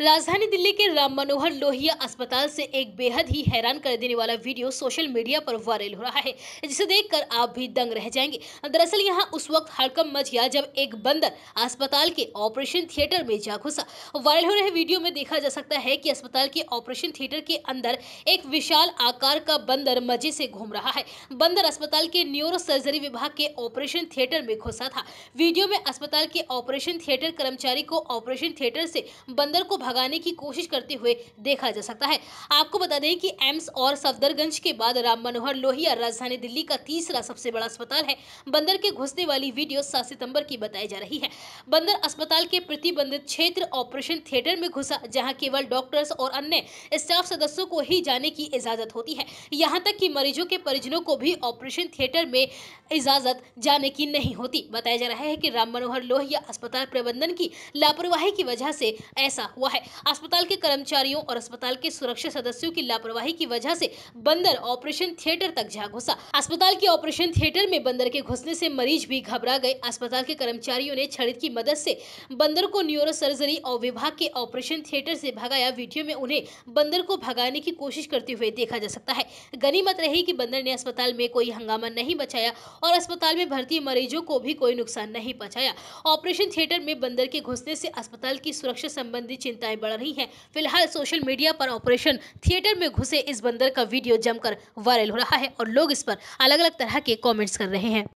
राजधानी दिल्ली के राम मनोहर लोहिया अस्पताल से एक बेहद ही हैरान कर देने वाला वीडियो सोशल मीडिया पर वायरल हो रहा है जिसे देखकर आप भी दंग रह जाएंगे दरअसल यहां उस वक्त हड़कम मच गया जब एक बंदर अस्पताल के ऑपरेशन थिएटर में जा घुसा वायरल हो रहे वीडियो में देखा जा सकता है कि अस्पताल के ऑपरेशन थिएटर के अंदर एक विशाल आकार का बंदर मजे से घूम रहा है बंदर अस्पताल के न्यूरो सर्जरी विभाग के ऑपरेशन थिएटर में घुसा था वीडियो में अस्पताल के ऑपरेशन थिएटर कर्मचारी को ऑपरेशन थिएटर से बंदर को भगाने की कोशिश करते हुए देखा जा सकता है आपको बता दें कि एम्स और सफदरगंज के बाद राम मनोहर लोहिया राजधानी दिल्ली का तीसरा सबसे बड़ा अस्पताल है बंदर के घुसने वाली वीडियो सात सितंबर की बताई जा रही है बंदर अस्पताल के प्रतिबंधित क्षेत्र ऑपरेशन थिएटर में घुसा जहाँ केवल डॉक्टर्स और अन्य स्टाफ सदस्यों को ही जाने की इजाजत होती है यहाँ तक की मरीजों के परिजनों को भी ऑपरेशन थिएटर में इजाजत जाने की नहीं होती बताया जा रहा है कि राम मनोहर लोहिया अस्पताल प्रबंधन की लापरवाही की वजह से ऐसा हुआ है है अस्पताल के कर्मचारियों और अस्पताल के सुरक्षा सदस्यों की लापरवाही की वजह से बंदर ऑपरेशन थिएटर तक जा घुसा अस्पताल के ऑपरेशन थिएटर में बंदर के घुसने से मरीज भी घबरा गए अस्पताल के कर्मचारियों ने छड़ित की मदद से बंदर को न्यूरो सर्जरी और विभाग के ऑपरेशन थिएटर से भगाया वीडियो में उन्हें बंदर को भगाने की कोशिश करते हुए देखा जा सकता है गनीमत रही की बंदर ने अस्पताल में कोई हंगामा नहीं बचाया और अस्पताल में भर्ती मरीजों को भी कोई नुकसान नहीं पहुँचाया ऑपरेशन थिएटर में बंदर के घुसने से अस्पताल की सुरक्षा संबंधी चिंता चिंताएं बढ़ रही हैं फिलहाल सोशल मीडिया पर ऑपरेशन थिएटर में घुसे इस बंदर का वीडियो जमकर वायरल हो रहा है और लोग इस पर अलग अलग तरह के कॉमेंट्स कर रहे हैं